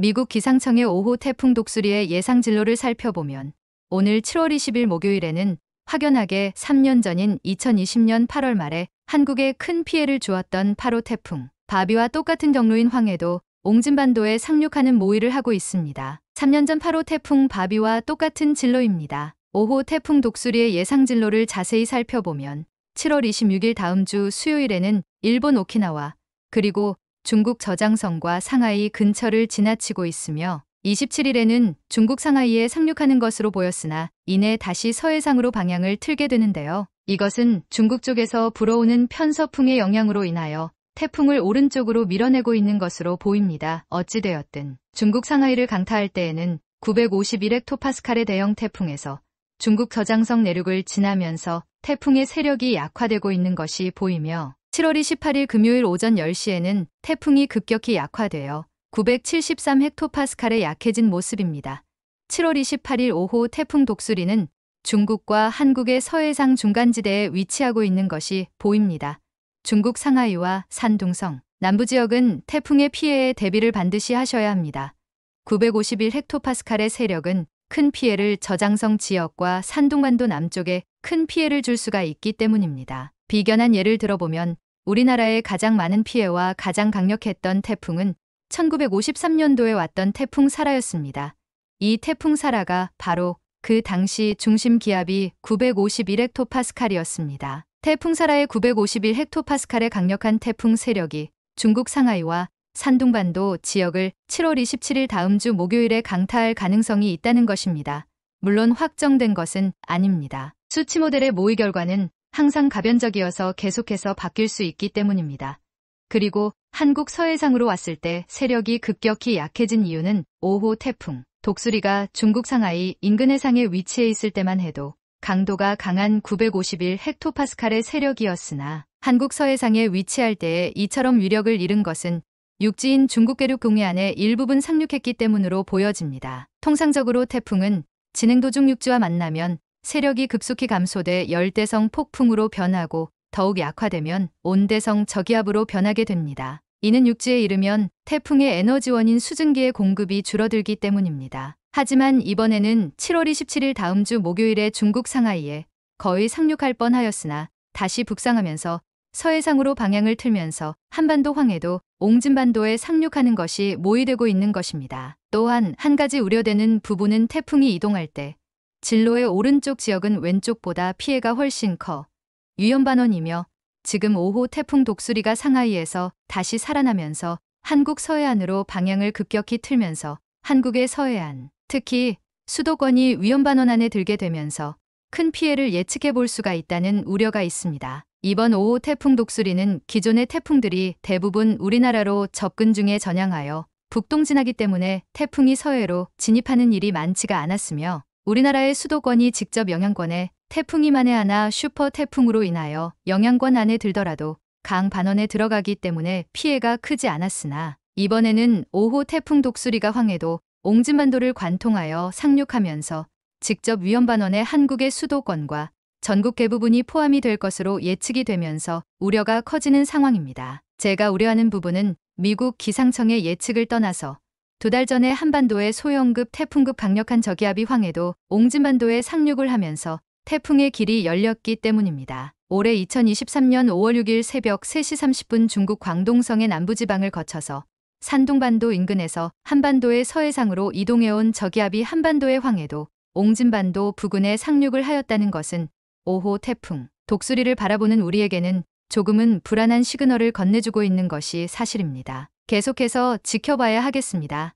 미국 기상청의 5호 태풍 독수리의 예상 진로를 살펴보면 오늘 7월 20일 목요일에는 확연하게 3년 전인 2020년 8월 말에 한국에 큰 피해를 주었던 8호 태풍 바비와 똑같은 경로인 황해도 옹진반도에 상륙하는 모의를 하고 있습니다. 3년 전 8호 태풍 바비와 똑같은 진로입니다. 5호 태풍 독수리의 예상 진로를 자세히 살펴보면 7월 26일 다음 주 수요일에는 일본 오키나와 그리고 중국 저장성과 상하이 근처를 지나치고 있으며 27일에는 중국 상하이에 상륙하는 것으로 보였으나 이내 다시 서해상으로 방향을 틀게 되는데요. 이것은 중국 쪽에서 불어오는 편서풍의 영향으로 인하여 태풍을 오른쪽으로 밀어내고 있는 것으로 보입니다. 어찌되었든 중국 상하이를 강타할 때에는 951헥토파스칼의 대형 태풍에서 중국 저장성 내륙을 지나면서 태풍의 세력이 약화되고 있는 것이 보이며 7월 28일 금요일 오전 10시에는 태풍이 급격히 약화되어 973헥토파스칼에 약해진 모습입니다. 7월 28일 오후 태풍 독수리는 중국과 한국의 서해상 중간지대에 위치하고 있는 것이 보입니다. 중국 상하이와 산둥성, 남부지역은 태풍의 피해에 대비를 반드시 하셔야 합니다. 951 헥토파스칼의 세력은 큰 피해를 저장성 지역과 산둥반도 남쪽에 큰 피해를 줄 수가 있기 때문입니다. 비견한 예를 들어보면 우리나라에 가장 많은 피해와 가장 강력했던 태풍은 1953년도에 왔던 태풍 사라였습니다. 이 태풍 사라가 바로 그 당시 중심 기압이 951헥토파스칼이었습니다. 태풍 사라의 951헥토파스칼의 강력한 태풍 세력이 중국 상하이와 산둥반도 지역을 7월 27일 다음 주 목요일에 강타할 가능성이 있다는 것입니다. 물론 확정된 것은 아닙니다. 수치 모델의 모의 결과는 항상 가변적이어서 계속해서 바뀔 수 있기 때문입니다. 그리고 한국 서해상으로 왔을 때 세력이 급격히 약해진 이유는 5호 태풍, 독수리가 중국 상하이 인근 해상에 위치해 있을 때만 해도 강도가 강한 951 헥토파스칼의 세력이었으나 한국 서해상에 위치할 때에 이처럼 위력을 잃은 것은 육지인 중국 대륙 공해안에 일부분 상륙했기 때문으로 보여집니다. 통상적으로 태풍은 진행 도중 육지와 만나면 세력이 급속히 감소돼 열대성 폭풍으로 변하고 더욱 약화되면 온대성 저기압으로 변하게 됩니다. 이는 육지에 이르면 태풍의 에너지원인 수증기의 공급이 줄어들기 때문입니다. 하지만 이번에는 7월 27일 다음 주 목요일에 중국 상하이에 거의 상륙할 뻔하였으나 다시 북상하면서 서해상으로 방향을 틀면서 한반도 황해도 옹진반도에 상륙하는 것이 모의되고 있는 것입니다. 또한 한 가지 우려되는 부분은 태풍이 이동할 때 진로의 오른쪽 지역은 왼쪽보다 피해가 훨씬 커 유연반원이며 지금 5호 태풍 독수리가 상하이에서 다시 살아나면서 한국 서해안으로 방향을 급격히 틀면서 한국의 서해안, 특히 수도권이 위험반원 안에 들게 되면서 큰 피해를 예측해 볼 수가 있다는 우려가 있습니다. 이번 5호 태풍 독수리는 기존의 태풍들이 대부분 우리나라로 접근 중에 전향하여 북동진하기 때문에 태풍이 서해로 진입하는 일이 많지가 않았으며 우리나라의 수도권이 직접 영향권에 태풍이 만에 하나 슈퍼 태풍으로 인하여 영향권 안에 들더라도 강 반원에 들어가기 때문에 피해가 크지 않았으나 이번에는 5호 태풍 독수리가 황해도 옹진반도를 관통하여 상륙하면서 직접 위험반원에 한국의 수도권과 전국 대부분이 포함이 될 것으로 예측이 되면서 우려가 커지는 상황입니다. 제가 우려하는 부분은 미국 기상청의 예측을 떠나서 두달 전에 한반도에 소형급 태풍급 강력한 저기압이 황해도 옹진반도에 상륙을 하면서 태풍의 길이 열렸기 때문입니다. 올해 2023년 5월 6일 새벽 3시 30분 중국 광동성의 남부지방을 거쳐서 산둥반도 인근에서 한반도의 서해상으로 이동해온 저기압이 한반도의 황해도 옹진반도 부근에 상륙을 하였다는 것은 5호 태풍 독수리를 바라보는 우리에게는 조금은 불안한 시그널을 건네주고 있는 것이 사실입니다. 계속해서 지켜봐야 하겠습니다.